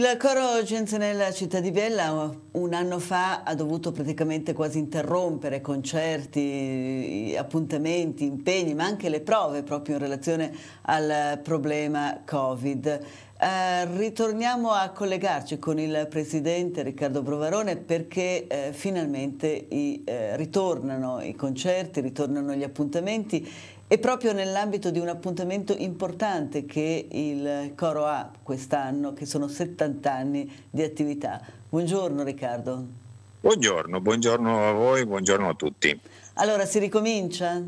Il coro Genzenella Città di Biella un anno fa ha dovuto praticamente quasi interrompere concerti, appuntamenti, impegni, ma anche le prove proprio in relazione al problema Covid. Uh, ritorniamo a collegarci con il presidente Riccardo Provarone perché uh, finalmente i, uh, ritornano i concerti, ritornano gli appuntamenti e proprio nell'ambito di un appuntamento importante che il coro ha quest'anno, che sono 70 anni di attività. Buongiorno Riccardo. Buongiorno, buongiorno a voi, buongiorno a tutti. Allora si ricomincia?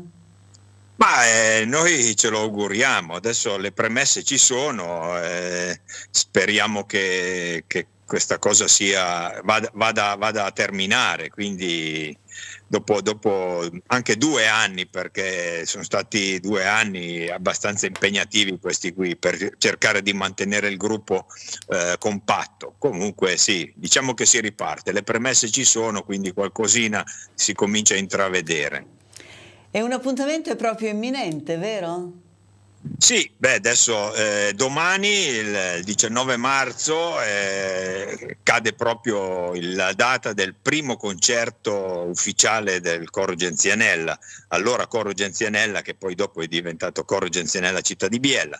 Ma eh, noi ce lo auguriamo, adesso le premesse ci sono, eh, speriamo che, che, questa cosa sia, vada, vada, vada, a terminare, quindi dopo, dopo anche due anni, perché sono stati due anni abbastanza impegnativi questi qui per cercare di mantenere il gruppo eh, compatto, comunque sì, diciamo che si riparte, le premesse ci sono, quindi qualcosina si comincia a intravedere. E un appuntamento è proprio imminente, vero? Sì, beh, adesso eh, domani, il 19 marzo, eh, cade proprio la data del primo concerto ufficiale del Coro Genzianella, allora Coro Genzianella, che poi dopo è diventato Coro Genzianella Città di Biella.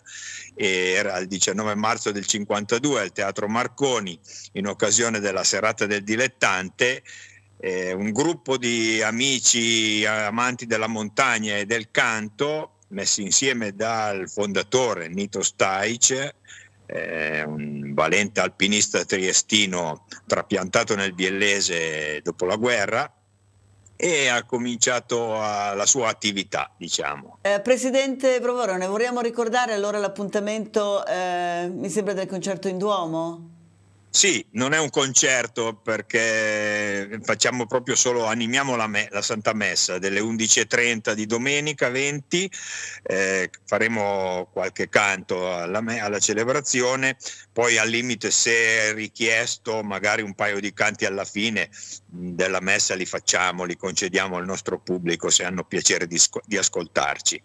Era il 19 marzo del 52 al Teatro Marconi, in occasione della serata del dilettante, eh, un gruppo di amici amanti della montagna e del canto, messi insieme dal fondatore Nito Staic, eh, un valente alpinista triestino trapiantato nel biellese dopo la guerra, e ha cominciato la sua attività, diciamo. Eh, Presidente Provorone, vorremmo ricordare allora l'appuntamento, eh, mi sembra, del concerto in Duomo? Sì, non è un concerto perché facciamo proprio solo, animiamo la, me, la Santa Messa delle 11.30 di domenica 20, eh, faremo qualche canto alla, me, alla, celebrazione, poi al limite se richiesto magari un paio di canti alla fine mm, della messa li facciamo, li concediamo al nostro pubblico se hanno piacere di, di ascoltarci.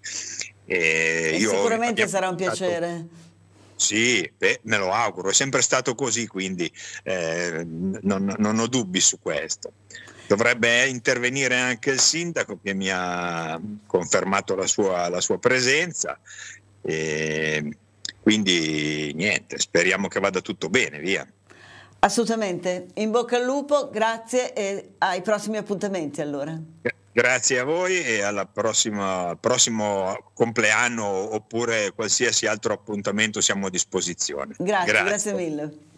E e io, sicuramente sarà un piacere. Sì, beh, me lo auguro, è sempre stato così, quindi eh, non, non, ho dubbi su questo. Dovrebbe intervenire anche il sindaco che mi ha confermato la sua, la sua presenza. E ehm, quindi niente, speriamo che vada tutto bene, via. Assolutamente, in bocca al lupo, grazie e ai prossimi appuntamenti allora. Grazie a voi e al prossimo compleanno oppure qualsiasi altro appuntamento siamo a disposizione. Grazie, grazie, grazie mille.